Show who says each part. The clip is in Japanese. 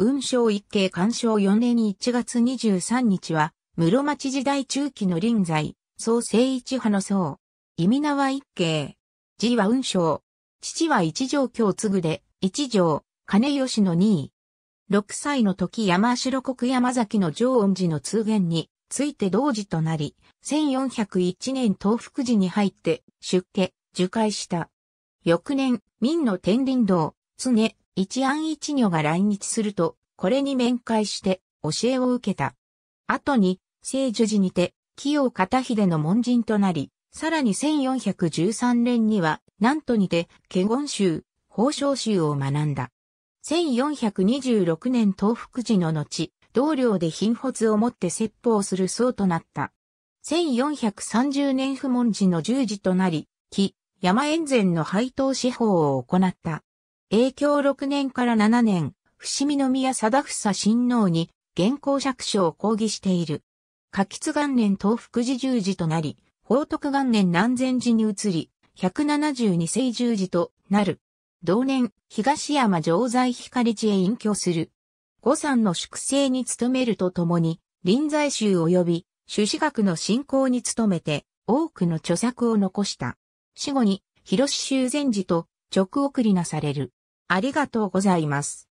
Speaker 1: 雲
Speaker 2: 章一景鑑賞4年1月23日は、室町時代中期の臨在、創聖一派の僧。意味名は一景。字は雲章。父は一条京継で、一条、金吉の二位。六歳の時山城国山崎の上恩寺の通言について同時となり、1401年東福寺に入って出家、受戒した。翌年、明の天林道、常、一安一女が来日すると、これに面会して教えを受けた。後に、聖樹寺にて、清片秀の門人となり、さらに1413年には、南都にて、華厳宗、宝生宗を学んだ。1426年東福寺の後、同僚で貧骨をもって説法する僧となった。1430年不問寺の十字となり、木、山縁前の配当司法を行った。影響6年から7年、伏見宮貞房親王に現行釈書を講義している。下吉元年東福寺十字となり、宝徳元年南禅寺に移り、172世十字となる。同年、東山常在光寺へ隠居する。五山の粛清に努めるとともに、臨済宗及び、朱子学の信仰に努めて、多くの著作を残した。死後に、広志修禅寺と、直送りなされる。ありがとうございます。